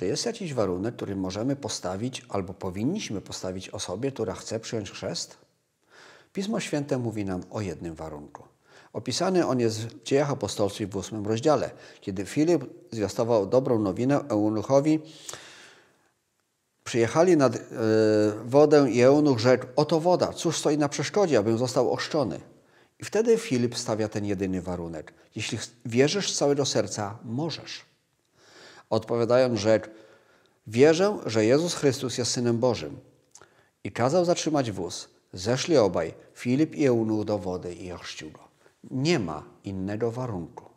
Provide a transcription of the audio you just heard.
Czy jest jakiś warunek, który możemy postawić albo powinniśmy postawić osobie, która chce przyjąć chrzest? Pismo Święte mówi nam o jednym warunku. Opisany on jest w Dziejach Apostolskich w ósmym rozdziale, kiedy Filip zwiastował dobrą nowinę eunuchowi. Przyjechali nad y, wodę i eunuch rzekł, oto woda, cóż stoi na przeszkodzie, abym został ochrzczony. I wtedy Filip stawia ten jedyny warunek. Jeśli wierzysz z całego serca, możesz odpowiadając, że wierzę, że Jezus Chrystus jest Synem Bożym. I kazał zatrzymać wóz. Zeszli obaj, Filip i Eunuch do wody i ochrzcił go. Nie ma innego warunku.